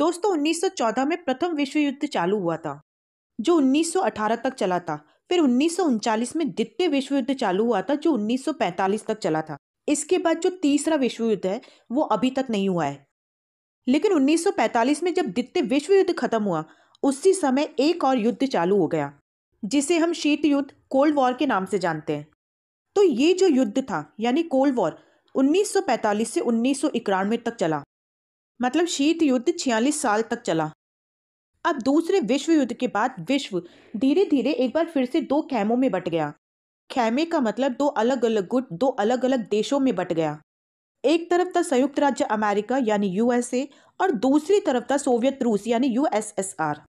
दोस्तों 1914 में प्रथम विश्व युद्ध चालू हुआ था जो 1918 तक चला था फिर उन्नीस में द्वितीय विश्व युद्ध चालू हुआ था जो 1945 तक चला था इसके बाद जो तीसरा विश्व युद्ध है वो अभी तक नहीं हुआ है लेकिन 1945 में जब द्वितीय विश्व युद्ध खत्म हुआ उसी समय एक और युद्ध चालू हो गया जिसे हम शीत युद्ध कोल्ड वॉर के नाम से जानते हैं तो ये जो युद्ध था यानी कोल्ड वॉर 1945 से उन्नीस तक चला मतलब शीत युद्ध छियालीस साल तक चला अब दूसरे विश्व युद्ध के बाद विश्व धीरे धीरे एक बार फिर से दो खेमों में बट गया खेमे का मतलब दो अलग अलग गुट दो अलग अलग देशों में बट गया एक तरफ था संयुक्त राज्य अमेरिका यानी यूएसए और दूसरी तरफ था सोवियत रूस यानी यूएसएसआर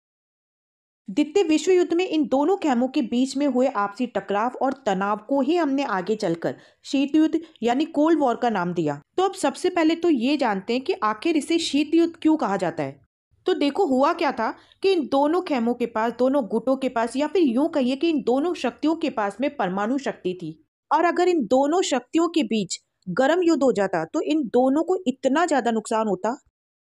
द्वितीय विश्व युद्ध में इन दोनों कैमों के बीच में हुए आपसी टकराव और तनाव को ही हमने आगे चलकर शीत युद्ध यानी कोल्ड वॉर का नाम दिया तो अब सबसे पहले तो ये जानते हैं कि आखिर इसे शीत युद्ध क्यों कहा जाता है तो देखो हुआ क्या था कि इन दोनों खेमों के पास दोनों गुटों के पास या फिर यूं कहिए कि इन दोनों शक्तियों के पास में परमाणु शक्ति थी और अगर इन दोनों शक्तियों के बीच गर्म युद्ध हो जाता तो इन दोनों को इतना ज्यादा नुकसान होता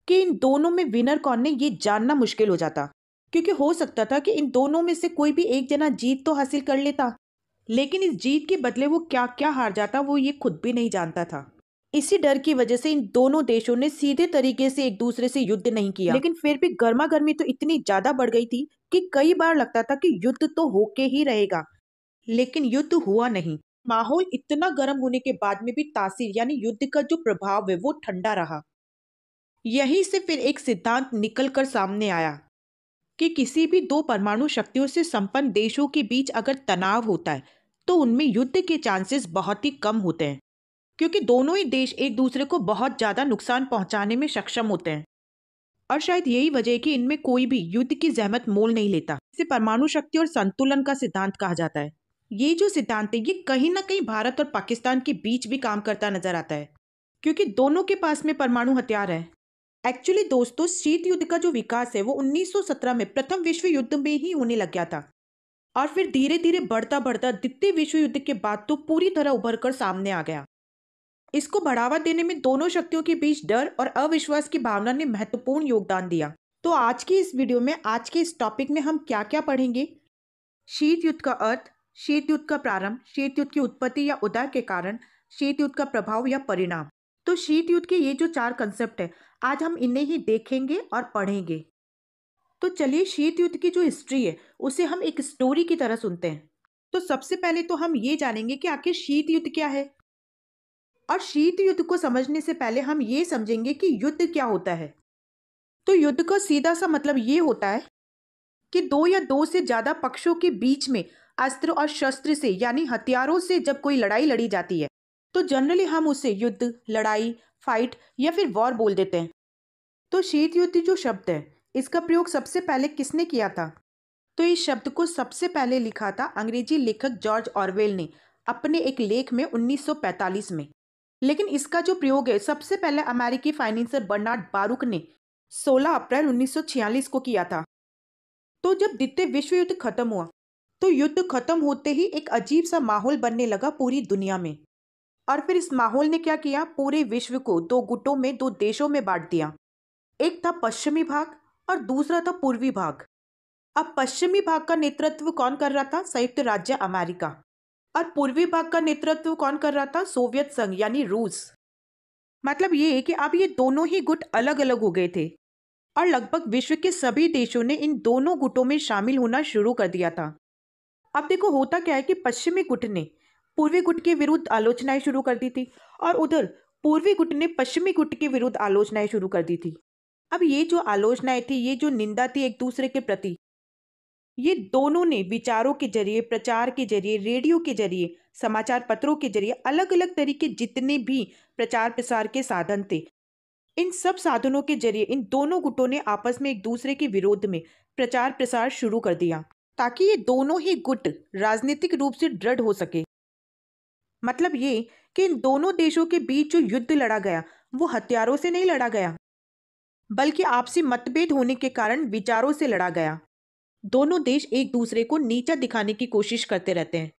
कि इन दोनों में विनर कौन ने ये जानना मुश्किल हो जाता क्योंकि हो सकता था कि इन दोनों में से कोई भी एक जना जीत तो हासिल कर लेता लेकिन इस जीत के बदले वो क्या क्या हार जाता वो ये खुद भी नहीं जानता था इसी डर की वजह से इन दोनों देशों ने सीधे तरीके से एक दूसरे से युद्ध नहीं किया लेकिन फिर भी गर्मा गर्मी तो इतनी ज्यादा बढ़ गई थी कि कई बार लगता था कि युद्ध तो होके ही रहेगा लेकिन युद्ध हुआ नहीं माहौल इतना गर्म होने के बाद में भी तासीर यानी युद्ध का जो प्रभाव है वो ठंडा रहा यहीं से फिर एक सिद्धांत निकल कर सामने आया कि किसी भी दो परमाणु शक्तियों से संपन्न देशों के बीच अगर तनाव होता है तो उनमें युद्ध के चांसेस बहुत ही कम होते हैं क्योंकि दोनों ही देश एक दूसरे को बहुत ज़्यादा नुकसान पहुंचाने में सक्षम होते हैं और शायद यही वजह है कि इनमें कोई भी युद्ध की जहमत मोल नहीं लेता इसे परमाणु शक्ति और संतुलन का सिद्धांत कहा जाता है ये जो सिद्धांत है ये कहीं ना कहीं भारत और पाकिस्तान के बीच भी काम करता नजर आता है क्योंकि दोनों के पास में परमाणु हथियार है एक्चुअली दोस्तों शीत युद्ध का जो विकास है वो 1917 में प्रथम विश्व युद्ध में ही होने लग गया था और फिर धीरे धीरे बढ़ता बढ़ता द्वितीय विश्व युद्ध के बाद तो पूरी तरह उभर कर सामने आ गया इसको बढ़ावा देने में दोनों शक्तियों के बीच डर और अविश्वास की भावना ने महत्वपूर्ण योगदान दिया तो आज की इस वीडियो में आज के इस टॉपिक में हम क्या क्या पढ़ेंगे शीत युद्ध का अर्थ शीत युद्ध का प्रारंभ शीत युद्ध की उत्पत्ति या उदय के कारण शीत युद्ध का प्रभाव या परिणाम तो शीत युद्ध के ये जो चार कंसेप्ट है आज हम इन्हें ही देखेंगे और पढ़ेंगे तो चलिए शीत युद्ध की जो हिस्ट्री है उसे हम एक स्टोरी की तरह सुनते हैं तो सबसे पहले तो हम ये जानेंगे कि आखिर शीत युद्ध क्या है और शीत युद्ध को समझने से पहले हम ये समझेंगे कि युद्ध क्या होता है तो युद्ध का सीधा सा मतलब ये होता है कि दो या दो से ज़्यादा पक्षों के बीच में अस्त्र और शस्त्र से यानी हथियारों से जब कोई लड़ाई लड़ी जाती है तो जनरली हम उसे युद्ध लड़ाई फाइट या फिर वॉर बोल देते हैं तो शीत युद्ध जो शब्द है इसका प्रयोग सबसे पहले किसने किया था तो इस शब्द को सबसे पहले लिखा था अंग्रेजी लेखक जॉर्ज ऑरवेल ने अपने एक लेख में 1945 में लेकिन इसका जो प्रयोग है सबसे पहले अमेरिकी फाइनेंसर बर्नार्ड बारूक ने 16 अप्रैल 1946 को किया था तो जब द्वितीय विश्व युद्ध खत्म हुआ तो युद्ध खत्म होते ही एक अजीब सा माहौल बनने लगा पूरी दुनिया में और फिर इस माहौल ने क्या किया पूरे विश्व को दो गुटों में दो देशों में बांट दिया एक था पश्चिमी भाग और दूसरा था पूर्वी भाग अब पश्चिमी भाग का नेतृत्व कौन कर रहा था संयुक्त राज्य अमेरिका और पूर्वी भाग का नेतृत्व कौन कर रहा था सोवियत संघ यानी रूस मतलब ये कि अब ये दोनों ही गुट अलग अलग हो गए थे और लगभग विश्व के सभी देशों ने इन दोनों गुटों में शामिल होना शुरू कर दिया था अब देखो होता क्या है कि पश्चिमी गुट ने पूर्वी गुट के विरुद्ध आलोचनाएं शुरू कर दी थी और उधर पूर्वी गुट ने पश्चिमी गुट के विरुद्ध आलोचनाएं शुरू कर दी थी अब ये जो आलोचनाएं थी ये जो निंदा थी एक दूसरे के प्रति ये दोनों ने विचारों के जरिए प्रचार के जरिए रेडियो के जरिए समाचार पत्रों के जरिए अलग अलग तरीके जितने भी प्रचार प्रसार के साधन थे इन सब साधनों के जरिए इन दोनों गुटों ने आपस में एक दूसरे के विरोध में प्रचार प्रसार शुरू कर दिया ताकि ये दोनों ही गुट राजनीतिक रूप से दृढ़ हो सके मतलब ये कि इन दोनों देशों के बीच जो युद्ध लड़ा गया वो हथियारों से नहीं लड़ा गया बल्कि आपसी मतभेद होने के कारण विचारों से लड़ा गया दोनों देश एक दूसरे को नीचा दिखाने की कोशिश करते रहते हैं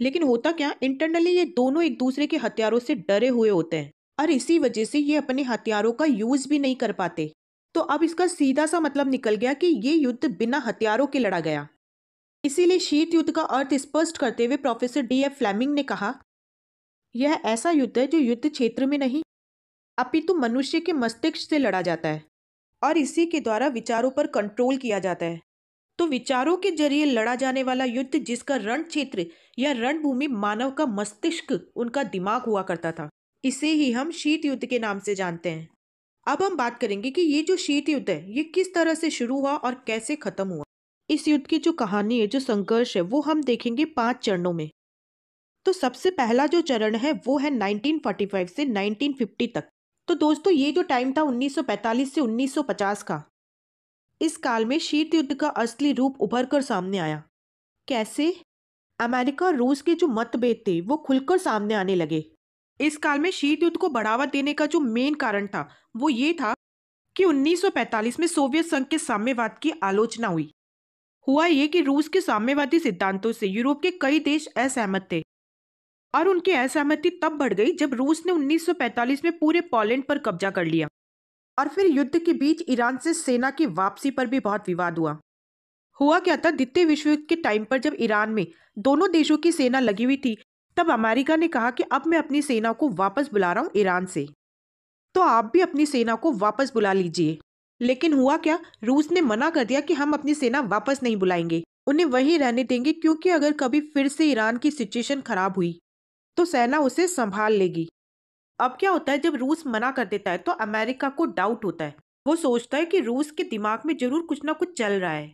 लेकिन होता क्या इंटरनली ये दोनों एक दूसरे के हथियारों से डरे हुए होते हैं और इसी वजह से ये अपने हथियारों का यूज भी नहीं कर पाते तो अब इसका सीधा सा मतलब निकल गया कि ये युद्ध बिना हथियारों के लड़ा गया इसीलिए शीत युद्ध का अर्थ स्पष्ट करते हुए प्रोफेसर डी एफ फ्लैमिंग ने कहा यह ऐसा युद्ध है जो युद्ध क्षेत्र में नहीं अपितु मनुष्य के मस्तिष्क से लड़ा जाता है और इसी के द्वारा विचारों पर कंट्रोल किया जाता है तो विचारों के जरिए लड़ा जाने वाला युद्ध जिसका रण क्षेत्र या रणभूमि मानव का मस्तिष्क उनका दिमाग हुआ करता था इसे ही हम शीत युद्ध के नाम से जानते हैं अब हम बात करेंगे कि ये जो शीत युद्ध है ये किस तरह से शुरू हुआ और कैसे खत्म हुआ इस युद्ध की जो कहानी है जो संघर्ष है वो हम देखेंगे पांच चरणों में तो सबसे पहला जो चरण है वो है 1945 से 1950 तक तो दोस्तों ये जो टाइम था 1945 से 1950 का इस काल में शीत युद्ध का असली रूप उभर कर सामने आया कैसे अमेरिका और रूस के जो मतभेद थे वो खुलकर सामने आने लगे इस काल में शीत युद्ध को बढ़ावा देने का जो मेन कारण था वो ये था कि 1945 में सोवियत संघ के साम्यवाद की आलोचना हुई हुआ ये कि रूस के साम्यवादी सिद्धांतों से यूरोप के कई देश असहमत थे और उनकी असहमति तब बढ़ गई जब रूस ने 1945 में पूरे पोलैंड पर कब्जा कर लिया और फिर युद्ध के बीच ईरान से सेना की वापसी पर भी बहुत विवाद हुआ हुआ क्या था द्वितीय विश्व युद्ध के टाइम पर जब ईरान में दोनों देशों की सेना लगी हुई थी तब अमेरिका ने कहा कि अब मैं अपनी सेना को वापस बुला रहा हूँ ईरान से तो आप भी अपनी सेना को वापस बुला लीजिए लेकिन हुआ क्या रूस ने मना कर दिया कि हम अपनी सेना वापस नहीं बुलाएंगे उन्हें वहीं रहने देंगे क्योंकि अगर कभी फिर से ईरान की सिचुएशन खराब हुई तो सेना उसे संभाल लेगी अब क्या होता है जब रूस मना कर देता है तो अमेरिका को डाउट होता है वो सोचता है कि रूस के दिमाग में जरूर कुछ ना कुछ चल रहा है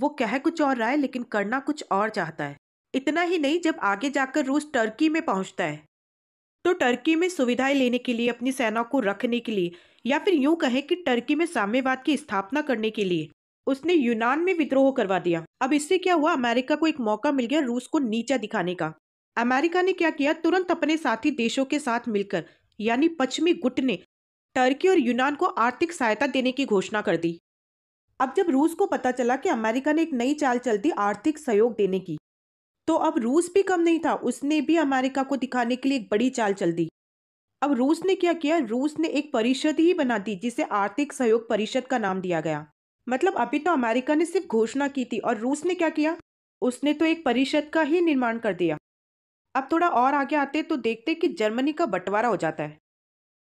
वो कह कुछ और रहा है लेकिन करना कुछ और चाहता है इतना ही नहीं जब आगे जाकर रूस टर्की में पहुंचता है तो टर्की में सुविधाएं लेने के लिए अपनी सेना को रखने के लिए या फिर यूं कहें कि टर्की में साम्यवाद की स्थापना करने के लिए उसने यूनान में विद्रोह करवा दिया अब इससे क्या हुआ अमेरिका को एक मौका मिल गया रूस को नीचा दिखाने का अमेरिका ने क्या किया तुरंत अपने साथी देशों के साथ मिलकर यानी पश्चिमी गुट ने टर्की और यूनान को आर्थिक सहायता देने की घोषणा कर दी अब जब रूस को पता चला कि अमेरिका ने एक नई चाल चलती आर्थिक सहयोग देने की तो अब रूस भी कम नहीं था उसने भी अमेरिका को दिखाने के लिए एक बड़ी चाल चल दी अब रूस ने क्या किया रूस ने एक परिषद ही बना दी जिसे आर्थिक सहयोग परिषद का नाम दिया गया मतलब अभी तो अमेरिका ने सिर्फ घोषणा की थी और रूस ने क्या किया उसने तो एक परिषद का ही निर्माण कर दिया अब थोड़ा और आगे आते तो देखते कि जर्मनी का बंटवारा हो जाता है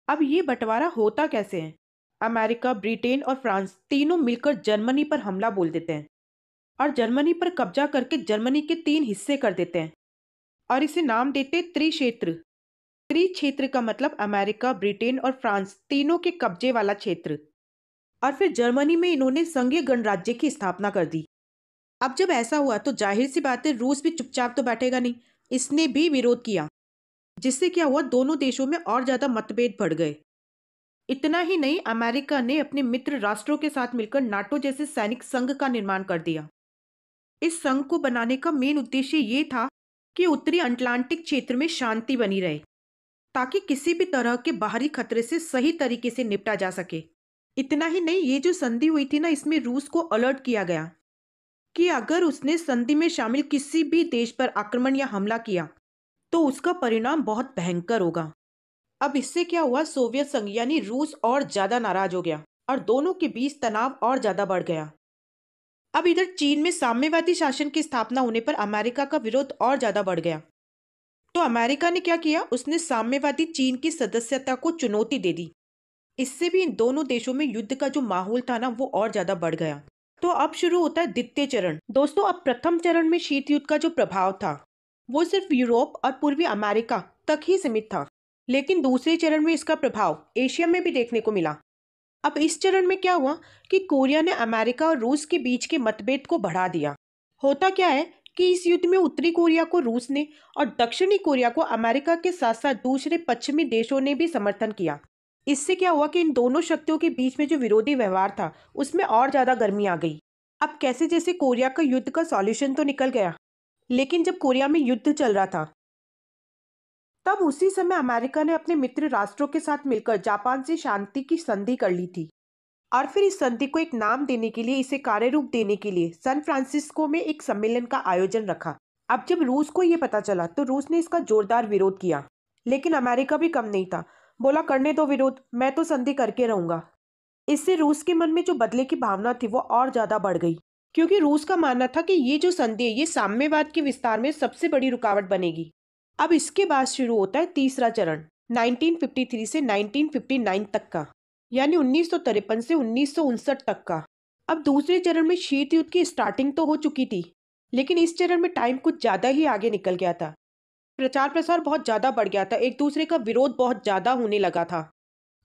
अब ये बंटवारा होता कैसे है अमेरिका ब्रिटेन और फ्रांस तीनों मिलकर जर्मनी पर हमला बोल देते हैं और जर्मनी पर कब्जा करके जर्मनी के तीन हिस्से कर देते हैं और इसे नाम देते त्रिक्षेत्र त्रिक्षेत्र का मतलब अमेरिका ब्रिटेन और फ्रांस तीनों के कब्जे वाला क्षेत्र और फिर जर्मनी में इन्होंने संघीय गणराज्य की स्थापना कर दी अब जब ऐसा हुआ तो जाहिर सी बात है रूस भी चुपचाप तो बैठेगा नहीं इसने भी विरोध किया जिससे क्या हुआ दोनों देशों में और ज़्यादा मतभेद बढ़ गए इतना ही नहीं अमेरिका ने अपने मित्र राष्ट्रों के साथ मिलकर नाटो जैसे सैनिक संघ का निर्माण कर दिया इस संघ को बनाने का मेन उद्देश्य ये था कि उत्तरी अटलांटिक क्षेत्र में शांति बनी रहे ताकि किसी भी तरह के बाहरी खतरे से सही तरीके से निपटा जा सके इतना ही नहीं ये जो संधि हुई थी ना इसमें रूस को अलर्ट किया गया कि अगर उसने संधि में शामिल किसी भी देश पर आक्रमण या हमला किया तो उसका परिणाम बहुत भयंकर होगा अब इससे क्या हुआ सोवियत संघ यानी रूस और ज़्यादा नाराज हो गया और दोनों के बीच तनाव और ज़्यादा बढ़ गया अब इधर चीन में साम्यवादी शासन की स्थापना होने पर अमेरिका का विरोध और ज़्यादा बढ़ गया तो अमेरिका ने क्या किया उसने साम्यवादी चीन की सदस्यता को चुनौती दे दी इससे भी इन दोनों देशों में युद्ध का जो माहौल था ना वो और ज़्यादा बढ़ गया तो अब शुरू होता है द्वितीय चरण दोस्तों अब प्रथम चरण में शीत युद्ध का जो प्रभाव था वो सिर्फ यूरोप और पूर्वी अमेरिका तक ही सीमित था लेकिन दूसरे चरण में इसका प्रभाव एशिया में भी देखने को मिला अब इस चरण में क्या हुआ कि कोरिया ने अमेरिका और रूस के बीच के मतभेद को बढ़ा दिया होता क्या है कि इस युद्ध में उत्तरी कोरिया को रूस ने और दक्षिणी कोरिया को अमेरिका के साथ साथ दूसरे पश्चिमी देशों ने भी समर्थन किया इससे क्या हुआ कि इन दोनों शक्तियों के बीच में जो विरोधी व्यवहार था उसमें और ज़्यादा गर्मी आ गई अब कैसे जैसे कोरिया का युद्ध का सॉल्यूशन तो निकल गया लेकिन जब कोरिया में युद्ध चल रहा था तब उसी समय अमेरिका ने अपने मित्र राष्ट्रों के साथ मिलकर जापान से शांति की संधि कर ली थी और फिर इस संधि को एक नाम देने के लिए इसे कार्य रूप देने के लिए सैन फ्रांसिस्को में एक सम्मेलन का आयोजन रखा अब जब रूस को यह पता चला तो रूस ने इसका जोरदार विरोध किया लेकिन अमेरिका भी कम नहीं था बोला करने दो विरोध मैं तो संधि करके रहूंगा इससे रूस के मन में जो बदले की भावना थी वो और ज़्यादा बढ़ गई क्योंकि रूस का मानना था कि ये जो संधि है ये साम्यवाद के विस्तार में सबसे बड़ी रुकावट बनेगी अब इसके बाद शुरू होता है तीसरा चरण 1953 से 1959 तक का यानी उन्नीस से उन्नीस तक का अब दूसरे चरण में शीत युद्ध की स्टार्टिंग तो हो चुकी थी लेकिन इस चरण में टाइम कुछ ज़्यादा ही आगे निकल गया था प्रचार प्रसार बहुत ज़्यादा बढ़ गया था एक दूसरे का विरोध बहुत ज़्यादा होने लगा था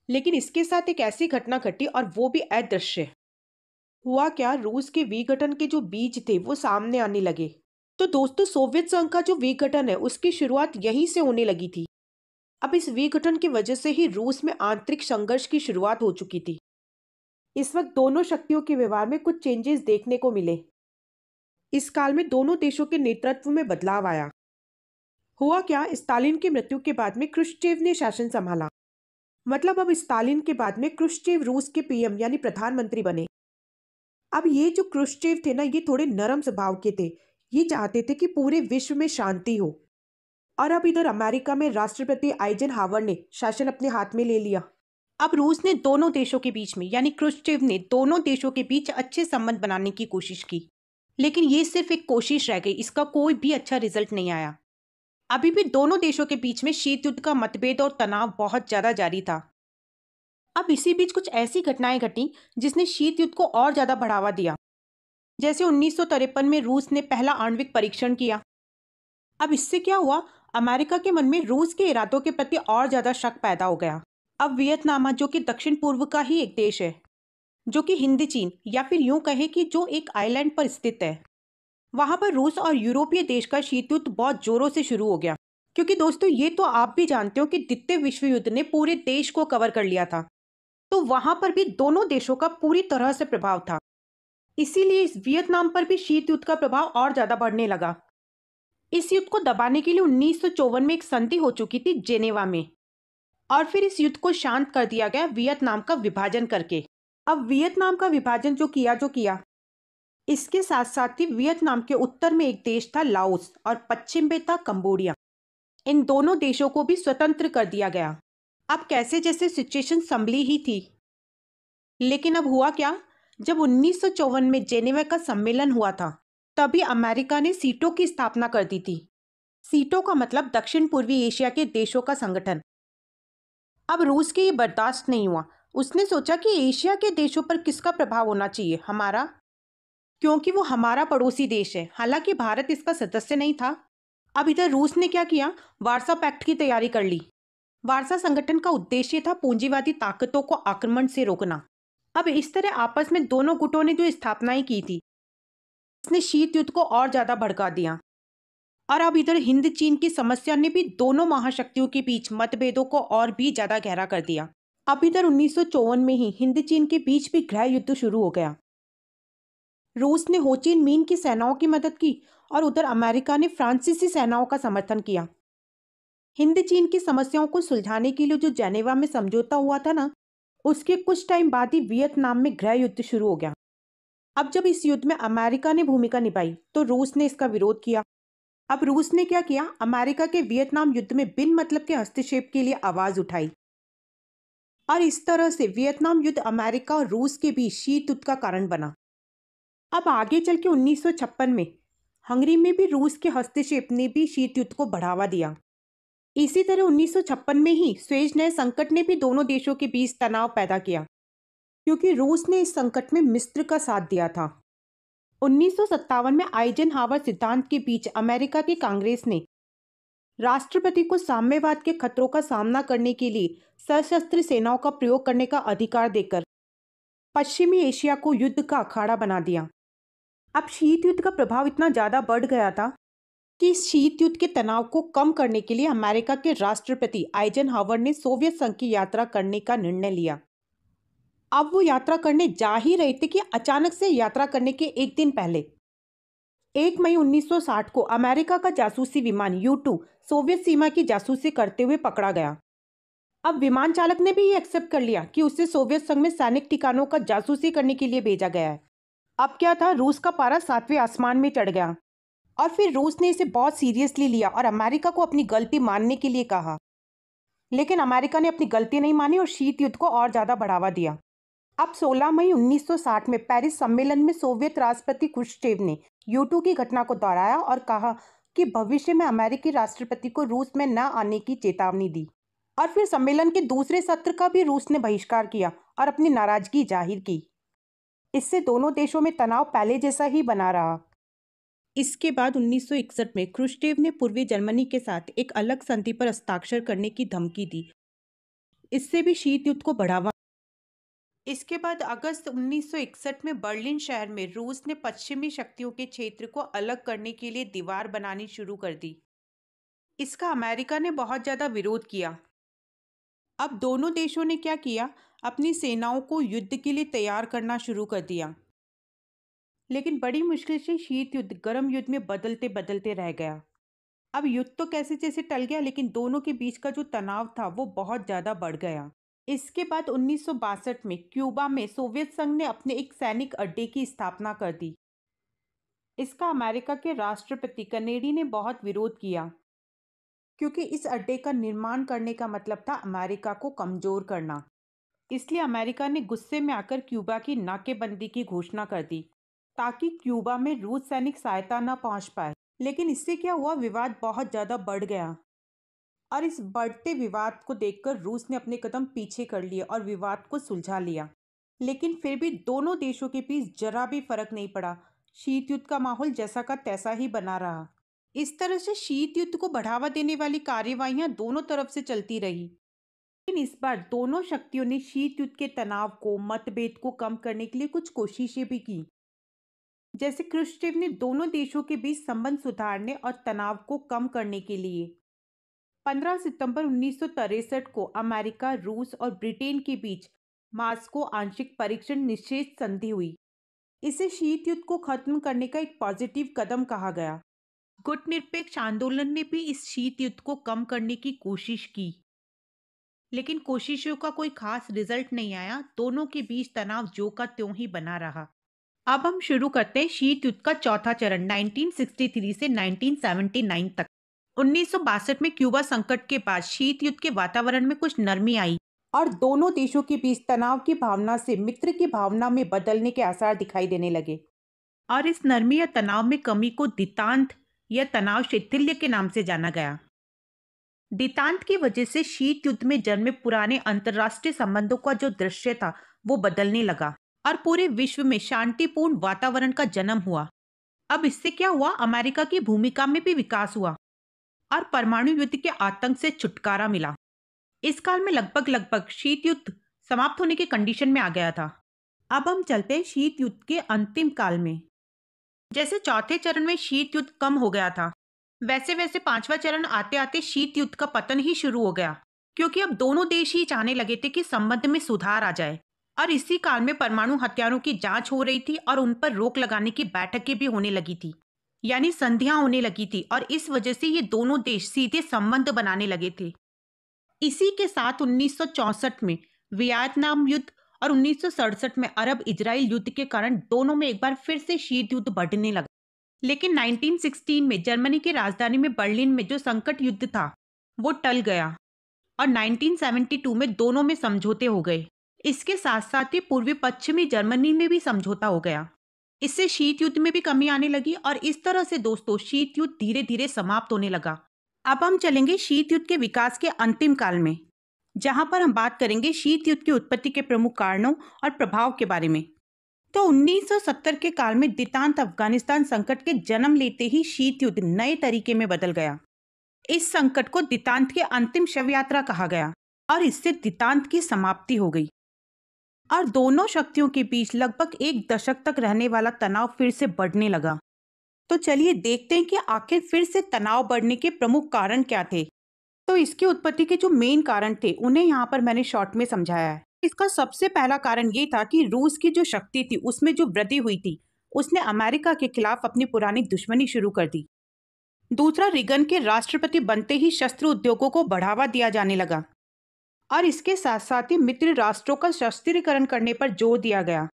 लेकिन इसके साथ एक ऐसी घटना घटी और वो भी अदृश्य हुआ क्या रूस के विघटन के जो बीज थे वो सामने आने लगे तो दोस्तों सोवियत संघ का जो विघटन है उसकी शुरुआत यहीं से होने लगी थी अब इस विघटन की वजह से ही रूस में आंतरिक संघर्ष की शुरुआत हो चुकी थी इस वक्त दोनों शक्तियों के व्यवहार में कुछ चेंजेस देखने को मिले इस काल में दोनों देशों के नेतृत्व में बदलाव आया हुआ क्या स्टालिन की मृत्यु के बाद में क्रुश्चेव ने शासन संभाला मतलब अब स्टालिन के बाद में क्रुश्चेव रूस के पीएम यानी प्रधानमंत्री बने अब ये जो क्रुश्चेव थे ना ये थोड़े नरम स्वभाव के थे ये चाहते थे कि पूरे विश्व में शांति हो और अब इधर अमेरिका में राष्ट्रपति आइजन हावर ने शासन अपने हाथ में ले लिया अब रूस ने दोनों देशों के बीच में यानी क्रुश्चेव ने दोनों देशों के बीच अच्छे संबंध बनाने की कोशिश की लेकिन ये सिर्फ एक कोशिश रह गई इसका कोई भी अच्छा रिजल्ट नहीं आया अभी भी दोनों देशों के बीच में शीत युद्ध का मतभेद और तनाव बहुत ज़्यादा जारी था अब इसी बीच कुछ ऐसी घटनाएं घटी जिसने शीत युद्ध को और ज़्यादा बढ़ावा दिया जैसे उन्नीस में रूस ने पहला आणविक परीक्षण किया अब इससे क्या हुआ अमेरिका के मन में रूस के इरादों के प्रति और ज़्यादा शक पैदा हो गया अब वियतनामा जो कि दक्षिण पूर्व का ही एक देश है जो कि हिंदी चीन या फिर यूं कहें कि जो एक आइलैंड पर स्थित है वहां पर रूस और यूरोपीय देश का शीतयुद्ध बहुत जोरों से शुरू हो गया क्योंकि दोस्तों ये तो आप भी जानते हो कि द्वितीय विश्व युद्ध ने पूरे देश को कवर कर लिया था तो वहां पर भी दोनों देशों का पूरी तरह से प्रभाव था इसीलिए इस वियतनाम पर भी शीत युद्ध का प्रभाव और ज़्यादा बढ़ने लगा इस युद्ध को दबाने के लिए उन्नीस में एक संधि हो चुकी थी जेनेवा में और फिर इस युद्ध को शांत कर दिया गया वियतनाम का विभाजन करके अब वियतनाम का विभाजन जो किया जो किया इसके साथ साथ ही वियतनाम के उत्तर में एक देश था लाओस और पश्चिम में था कंबोडिया इन दोनों देशों को भी स्वतंत्र कर दिया गया अब कैसे जैसे सिचुएशन संभली ही थी लेकिन अब हुआ क्या जब उन्नीस में जेनेवा का सम्मेलन हुआ था तभी अमेरिका ने सीटों की स्थापना कर दी थी सीटों का मतलब दक्षिण पूर्वी एशिया के देशों का संगठन अब रूस के ये बर्दाश्त नहीं हुआ उसने सोचा कि एशिया के देशों पर किसका प्रभाव होना चाहिए हमारा क्योंकि वो हमारा पड़ोसी देश है हालांकि भारत इसका सदस्य नहीं था अब इधर रूस ने क्या किया वारसा पैक्ट की तैयारी कर ली वारसा संगठन का उद्देश्य था पूंजीवादी ताकतों को आक्रमण से रोकना अब इस तरह आपस में दोनों गुटों ने जो स्थापनाएं की थी इसने शीत युद्ध को और ज़्यादा भड़का दिया और अब इधर हिंद चीन की समस्या ने भी दोनों महाशक्तियों के बीच मतभेदों को और भी ज़्यादा गहरा कर दिया अब इधर उन्नीस में ही हिंद चीन के बीच भी गृह युद्ध शुरू हो गया रूस ने होचिन मीन की सेनाओं की मदद की और उधर अमेरिका ने फ्रांसीसी सेनाओं का समर्थन किया हिंद चीन की समस्याओं को सुलझाने के लिए जो जेनेवा में समझौता हुआ था ना उसके कुछ टाइम बाद ही वियतनाम में गृह युद्ध शुरू हो गया अब जब इस युद्ध में अमेरिका ने भूमिका निभाई तो रूस ने इसका विरोध किया अब रूस ने क्या किया अमेरिका के वियतनाम युद्ध में बिन मतलब के हस्तक्षेप के लिए आवाज उठाई और इस तरह से वियतनाम युद्ध अमेरिका और रूस के बीच शीत युद्ध का कारण बना अब आगे चल के उन्नीस में हंगरी में भी रूस के हस्तक्षेप ने भी शीत युद्ध को बढ़ावा दिया इसी तरह 1956 में ही स्वेज नए संकट ने भी दोनों देशों के बीच तनाव पैदा किया क्योंकि रूस ने इस संकट में मिस्र का साथ दिया था उन्नीस में आइजन हावर सिद्धांत के बीच अमेरिका के कांग्रेस ने राष्ट्रपति को साम्यवाद के खतरों का सामना करने के लिए सशस्त्र सेनाओं का प्रयोग करने का अधिकार देकर पश्चिमी एशिया को युद्ध का अखाड़ा बना दिया अब शीत युद्ध का प्रभाव इतना ज़्यादा बढ़ गया था कि शीत युद्ध के तनाव को कम करने के लिए अमेरिका के राष्ट्रपति आइजन हावर ने सोवियत संघ की यात्रा करने का निर्णय लिया अब वो यात्रा करने जा ही रहे थे कि अचानक से यात्रा करने के एक दिन पहले एक मई 1960 को अमेरिका का जासूसी विमान यू सोवियत सीमा की जासूसी करते हुए पकड़ा गया अब विमान चालक ने भी ये एक्सेप्ट कर लिया कि उसे सोवियत संघ में सैनिक ठिकानों का जासूसी करने के लिए भेजा गया है अब क्या था रूस का पारा सातवें आसमान में चढ़ गया और फिर रूस ने इसे बहुत सीरियसली लिया और अमेरिका को अपनी गलती मानने के लिए कहा लेकिन अमेरिका ने अपनी गलती नहीं मानी और शीत युद्ध को और ज़्यादा बढ़ावा दिया अब 16 मई 1960 में पेरिस सम्मेलन में सोवियत राष्ट्रपति खुशचेव ने यूटू की घटना को दोहराया और कहा कि भविष्य में अमेरिकी राष्ट्रपति को रूस में न आने की चेतावनी दी और फिर सम्मेलन के दूसरे सत्र का भी रूस ने बहिष्कार किया और अपनी नाराजगी जाहिर की इससे दोनों देशों में तनाव पहले जैसा ही बना रहा इसके बाद 1961 में क्रुश्चेव ने पूर्वी जर्मनी के साथ एक अलग संधि पर हस्ताक्षर करने की धमकी दी इससे भी शीत युद्ध को बढ़ावा इसके बाद अगस्त 1961 में बर्लिन शहर में रूस ने पश्चिमी शक्तियों के क्षेत्र को अलग करने के लिए दीवार बनानी शुरू कर दी इसका अमेरिका ने बहुत ज़्यादा विरोध किया अब दोनों देशों ने क्या किया अपनी सेनाओं को युद्ध के लिए तैयार करना शुरू कर दिया लेकिन बड़ी मुश्किल से शीत युद्ध गर्म युद्ध में बदलते बदलते रह गया अब युद्ध तो कैसे जैसे टल गया लेकिन दोनों के बीच का जो तनाव था वो बहुत ज़्यादा बढ़ गया इसके बाद उन्नीस में क्यूबा में सोवियत संघ ने अपने एक सैनिक अड्डे की स्थापना कर दी इसका अमेरिका के राष्ट्रपति कनेडी ने बहुत विरोध किया क्योंकि इस अड्डे का निर्माण करने का मतलब था अमेरिका को कमज़ोर करना इसलिए अमेरिका ने गुस्से में आकर क्यूबा की नाकेबंदी की घोषणा कर दी ताकि क्यूबा में रूस सैनिक सहायता न पहुंच पाए लेकिन इससे क्या हुआ विवाद बहुत ज़्यादा बढ़ गया और इस बढ़ते विवाद को देखकर रूस ने अपने कदम पीछे कर लिए और विवाद को सुलझा लिया लेकिन फिर भी दोनों देशों के बीच जरा भी फर्क नहीं पड़ा शीत युद्ध का माहौल जैसा का तैसा ही बना रहा इस तरह से शीत युद्ध को बढ़ावा देने वाली कार्यवाहियां दोनों तरफ से चलती रही लेकिन इस बार दोनों शक्तियों ने शीत युद्ध के तनाव को मतभेद को कम करने के लिए कुछ कोशिशें भी की जैसे क्रिस्टिव ने दोनों देशों के बीच संबंध सुधारने और तनाव को कम करने के लिए 15 सितंबर उन्नीस को अमेरिका रूस और ब्रिटेन के बीच मास्को आंशिक परीक्षण निषेध संधि हुई इसे शीत युद्ध को खत्म करने का एक पॉजिटिव कदम कहा गया गुट निरपेक्ष आंदोलन ने भी इस शीत युद्ध को कम करने की कोशिश की लेकिन कोशिशों का कोई खास रिजल्ट नहीं आया दोनों के बीच तनाव जो का त्यों ही बना रहा अब हम शुरू करते हैं शीत युद्ध का चौथा चरण 1963 से 1979 तक उन्नीस में क्यूबा संकट के बाद शीत युद्ध के वातावरण में कुछ नरमी आई और दोनों देशों के बीच तनाव की भावना से मित्र की भावना में बदलने के आसार दिखाई देने लगे और इस नरमी या तनाव में कमी को दितांत या तनाव शिथिल्य के नाम से जाना गया दितांत की वजह से शीत युद्ध में जन्मे पुराने अंतर्राष्ट्रीय संबंधों का जो दृश्य था वो बदलने लगा और पूरे विश्व में शांतिपूर्ण वातावरण का जन्म हुआ अब इससे क्या हुआ अमेरिका की भूमिका में भी विकास हुआ और परमाणु युद्ध के आतंक से छुटकारा मिला इस काल में लगभग लगभग शीत युद्ध समाप्त होने के कंडीशन में आ गया था अब हम चलते हैं शीत युद्ध के अंतिम काल में जैसे चौथे चरण में शीत युद्ध कम हो गया था वैसे वैसे पांचवा चरण आते आते शीत युद्ध का पतन ही शुरू हो गया क्योंकि अब दोनों देश ही चाहने लगे थे कि संबंध में सुधार आ जाए और इसी काल में परमाणु हथियारों की जांच हो रही थी और उन पर रोक लगाने की बैठकें भी होने लगी थी यानी संध्या होने लगी थी और इस वजह से ये दोनों देश सीधे संबंध बनाने लगे थे इसी के साथ 1964 में वियतनाम युद्ध और उन्नीस में अरब इजराइल युद्ध के कारण दोनों में एक बार फिर से शीत युद्ध बढ़ने लगा लेकिन 1916 में जर्मनी की राजधानी में बर्लिन में जो संकट युद्ध था वो टल गया और 1972 में दोनों में समझौते हो गए इसके साथ साथ ही पूर्वी पश्चिमी जर्मनी में भी समझौता हो गया इससे शीत युद्ध में भी कमी आने लगी और इस तरह से दोस्तों शीत युद्ध धीरे धीरे समाप्त होने लगा अब हम चलेंगे शीत युद्ध के विकास के अंतिम काल में जहां पर हम बात करेंगे शीत युद्ध की उत्पत्ति के प्रमुख कारणों और प्रभाव के बारे में तो 1970 के काल में दितांत अफगानिस्तान संकट के जन्म लेते ही शीत युद्ध नए तरीके में बदल गया इस संकट को दितांत के अंतिम शव यात्रा कहा गया और इससे दितांत की समाप्ति हो गई और दोनों शक्तियों के बीच लगभग एक दशक तक रहने वाला तनाव फिर से बढ़ने लगा तो चलिए देखते हैं कि आखिर फिर से तनाव बढ़ने के प्रमुख कारण क्या थे तो इसकी उत्पत्ति के जो मेन कारण थे उन्हें यहाँ पर मैंने शॉर्ट में समझाया है इसका सबसे पहला कारण ये था कि रूस की जो शक्ति थी उसमें जो वृद्धि हुई थी उसने अमेरिका के खिलाफ अपनी पुरानी दुश्मनी शुरू कर दी दूसरा रिगन के राष्ट्रपति बनते ही शस्त्र उद्योगों को बढ़ावा दिया जाने लगा और इसके साथ साथ ही मित्र राष्ट्रों का शस्त्रीकरण करने पर जोर दिया गया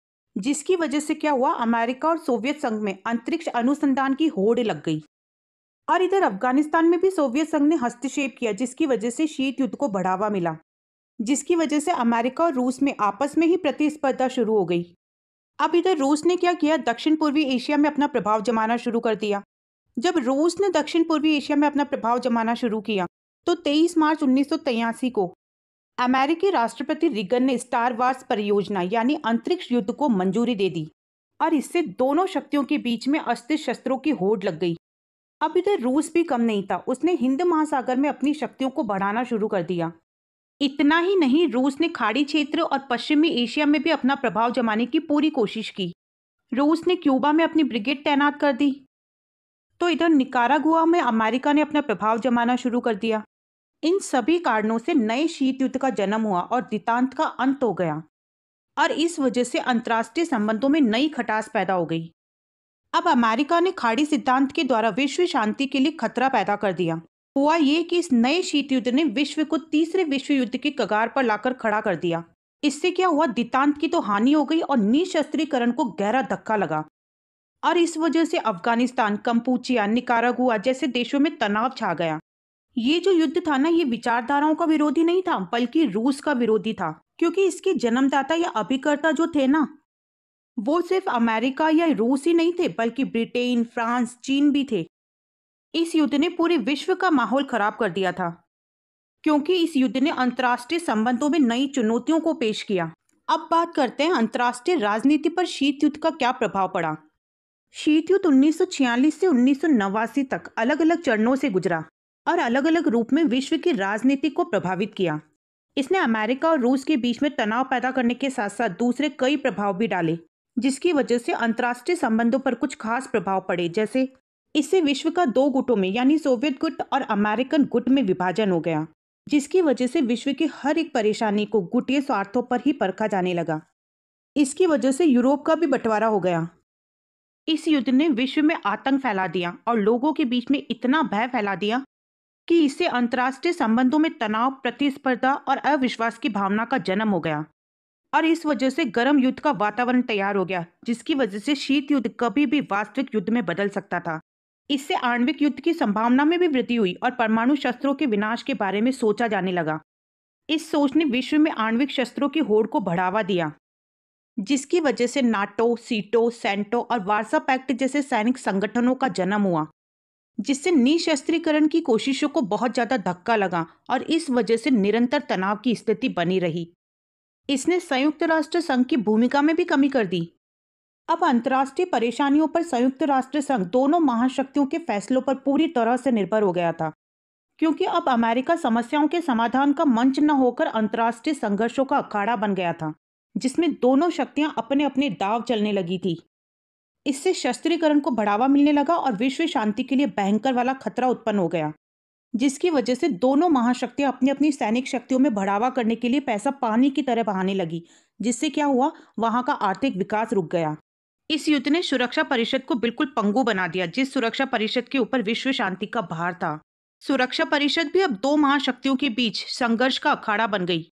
जिसकी वजह से क्या हुआ अमेरिका और सोवियत संघ में अंतरिक्ष अनुसंधान की होड़ लग गई और इधर अफगानिस्तान में भी सोवियत संघ ने हस्तक्षेप किया जिसकी वजह से शीत युद्ध को बढ़ावा मिला जिसकी वजह से अमेरिका और रूस में आपस में ही प्रतिस्पर्धा शुरू हो गई अब इधर रूस ने क्या किया दक्षिण पूर्वी एशिया में अपना प्रभाव जमाना शुरू कर दिया जब रूस ने दक्षिण पूर्वी एशिया में अपना प्रभाव जमाना शुरू किया तो 23 मार्च उन्नीस को अमेरिकी राष्ट्रपति रिगन ने स्टार वार्स परियोजना यानी अंतरिक्ष युद्ध को मंजूरी दे दी और इससे दोनों शक्तियों के बीच में अस्त्र शस्त्रों की होड़ लग गई अब इधर रूस भी कम नहीं था उसने हिंद महासागर में अपनी शक्तियों को बढ़ाना शुरू कर दिया इतना ही नहीं रूस ने खाड़ी क्षेत्र और पश्चिमी एशिया में भी अपना प्रभाव जमाने की पूरी कोशिश की रूस ने क्यूबा में अपनी ब्रिगेड तैनात कर दी तो इधर निकारागुआ में अमेरिका ने अपना प्रभाव जमाना शुरू कर दिया इन सभी कारणों से नए शीत युद्ध का जन्म हुआ और दितांत का अंत हो गया और इस वजह से अंतर्राष्ट्रीय संबंधों में नई खटास पैदा हो गई अब अमेरिका ने खाड़ी सिद्धांत के द्वारा विश्व शांति के लिए खतरा पैदा कर दिया हुआ ये कि इस नए शीत युद्ध ने विश्व को तीसरे विश्व युद्ध के कगार पर लाकर खड़ा कर दिया इससे क्या हुआ दितांत की तो हानि हो गई और निशस्त्रीकरण को गहरा धक्का लगा और इस वजह से अफगानिस्तान कंपूचिया निकारागुआ जैसे देशों में तनाव छा गया ये जो युद्ध था ना ये विचारधाराओं का विरोधी नहीं था बल्कि रूस का विरोधी था क्योंकि इसके जन्मदाता या अभिकर्ता जो थे ना वो सिर्फ अमेरिका या रूस ही नहीं थे बल्कि ब्रिटेन फ्रांस चीन भी थे इस युद्ध ने पूरे विश्व का माहौल खराब कर दिया था क्योंकि इस युद्ध ने अंतर्राष्ट्रीय संबंधों में नई चुनौतियों को पेश किया अब बात करते हैं अंतर्राष्ट्रीय राजनीति पर शीत युद्ध का क्या प्रभाव पड़ा शीत युद्ध उन्नीस से उन्नीस तक अलग अलग चरणों से गुजरा और अलग अलग रूप में विश्व की राजनीति को प्रभावित किया इसने अमेरिका और रूस के बीच में तनाव पैदा करने के साथ साथ दूसरे कई प्रभाव भी डाले जिसकी वजह से अंतर्राष्ट्रीय संबंधों पर कुछ खास प्रभाव पड़े जैसे इससे विश्व का दो गुटों में यानी सोवियत गुट और अमेरिकन गुट में विभाजन हो गया जिसकी वजह से विश्व की हर एक परेशानी को गुटीय स्वार्थों पर ही परखा जाने लगा इसकी वजह से यूरोप का भी बंटवारा हो गया इस युद्ध ने विश्व में आतंक फैला दिया और लोगों के बीच में इतना भय फैला दिया कि इससे अंतर्राष्ट्रीय संबंधों में तनाव प्रतिस्पर्धा और अविश्वास की भावना का जन्म हो गया और इस वजह से गर्म युद्ध का वातावरण तैयार हो गया जिसकी वजह से शीत युद्ध कभी भी वास्तविक युद्ध में बदल सकता था इससे आणविक युद्ध की संभावना में भी वृद्धि हुई और परमाणु शस्त्रों के विनाश के बारे में सोचा जाने लगा इस सोच ने विश्व में आणविक शस्त्रों की होड़ को बढ़ावा दिया जिसकी वजह से नाटो सीटो सेंटो और वार्सा पैक्ट जैसे सैनिक संगठनों का जन्म हुआ जिससे निशस्त्रीकरण की कोशिशों को बहुत ज़्यादा धक्का लगा और इस वजह से निरंतर तनाव की स्थिति बनी रही इसने संयुक्त राष्ट्र संघ की भूमिका में भी कमी कर दी अब अंतर्राष्ट्रीय परेशानियों पर संयुक्त राष्ट्र संघ दोनों महाशक्तियों के फैसलों पर पूरी तरह से निर्भर हो गया था क्योंकि अब अमेरिका समस्याओं के समाधान का मंच न होकर अंतर्राष्ट्रीय संघर्षों का अखाड़ा बन गया था जिसमें दोनों शक्तियां अपने अपने दाव चलने लगी थी इससे शस्त्रीकरण को बढ़ावा मिलने लगा और विश्व शांति के लिए भयंकर वाला खतरा उत्पन्न हो गया जिसकी वजह से दोनों महाशक्तियां अपनी अपनी सैनिक शक्तियों में बढ़ावा करने के लिए पैसा पानी की तरह बहाने लगी जिससे क्या हुआ वहां का आर्थिक विकास रुक गया इस युद्ध ने सुरक्षा परिषद को बिल्कुल पंगु बना दिया जिस सुरक्षा परिषद के ऊपर विश्व शांति का भार था सुरक्षा परिषद भी अब दो महाशक्तियों के बीच संघर्ष का अखाड़ा बन गई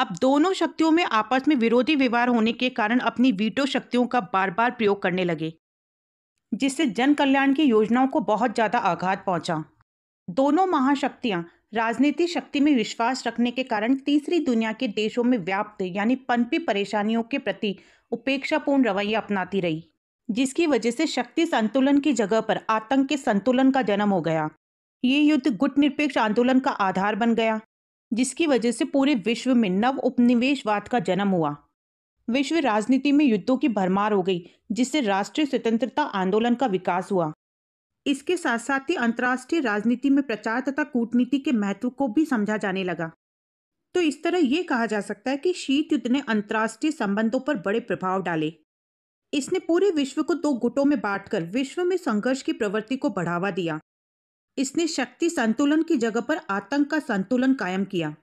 अब दोनों शक्तियों में आपस में विरोधी व्यवहार होने के कारण अपनी वीटो शक्तियों का बार बार प्रयोग करने लगे जिससे जन कल्याण की योजनाओं को बहुत ज़्यादा आघात पहुंचा। दोनों महाशक्तियां राजनीति शक्ति में विश्वास रखने के कारण तीसरी दुनिया के देशों में व्याप्त यानी पनपी परेशानियों के प्रति उपेक्षापूर्ण रवैया अपनाती रही जिसकी वजह से शक्ति संतुलन की जगह पर आतंक के संतुलन का जन्म हो गया ये युद्ध गुट निरपेक्ष आंदोलन का आधार बन गया जिसकी वजह से पूरे विश्व में नव उपनिवेशवाद का जन्म हुआ विश्व राजनीति में युद्धों की भरमार हो गई जिससे राष्ट्रीय स्वतंत्रता आंदोलन का विकास हुआ इसके साथ साथ ही अंतर्राष्ट्रीय राजनीति में प्रचार तथा कूटनीति के महत्व को भी समझा जाने लगा तो इस तरह ये कहा जा सकता है कि शीत युद्ध ने अंतर्राष्ट्रीय संबंधों पर बड़े प्रभाव डाले इसने पूरे विश्व को दो गुटों में बांटकर विश्व में संघर्ष की प्रवृत्ति को बढ़ावा दिया इसने शक्ति संतुलन की जगह पर आतंक का संतुलन कायम किया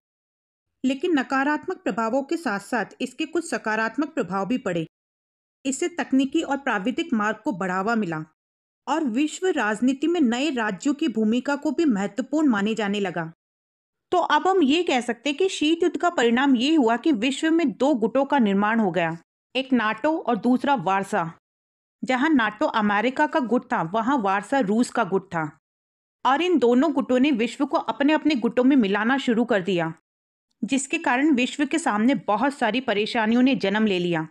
लेकिन नकारात्मक प्रभावों के साथ साथ इसके कुछ सकारात्मक प्रभाव भी पड़े इससे तकनीकी और प्राविधिक मार्ग को बढ़ावा मिला और विश्व राजनीति में नए राज्यों की भूमिका को भी महत्वपूर्ण माने जाने लगा तो अब हम ये कह सकते हैं कि शीत युद्ध का परिणाम ये हुआ कि विश्व में दो गुटों का निर्माण हो गया एक नाटो और दूसरा वारसा जहां नाटो अमेरिका का गुट था वहां वारसा रूस का गुट था और इन दोनों गुटों ने विश्व को अपने अपने गुटों में मिलाना शुरू कर दिया जिसके कारण विश्व के सामने बहुत सारी परेशानियों ने जन्म ले लिया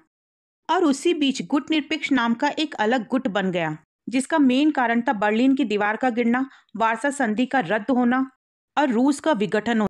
और उसी बीच गुट निरपेक्ष नाम का एक अलग गुट बन गया जिसका मेन कारण था बर्लिन की दीवार का गिरना वारसा संधि का रद्द होना और रूस का विघटन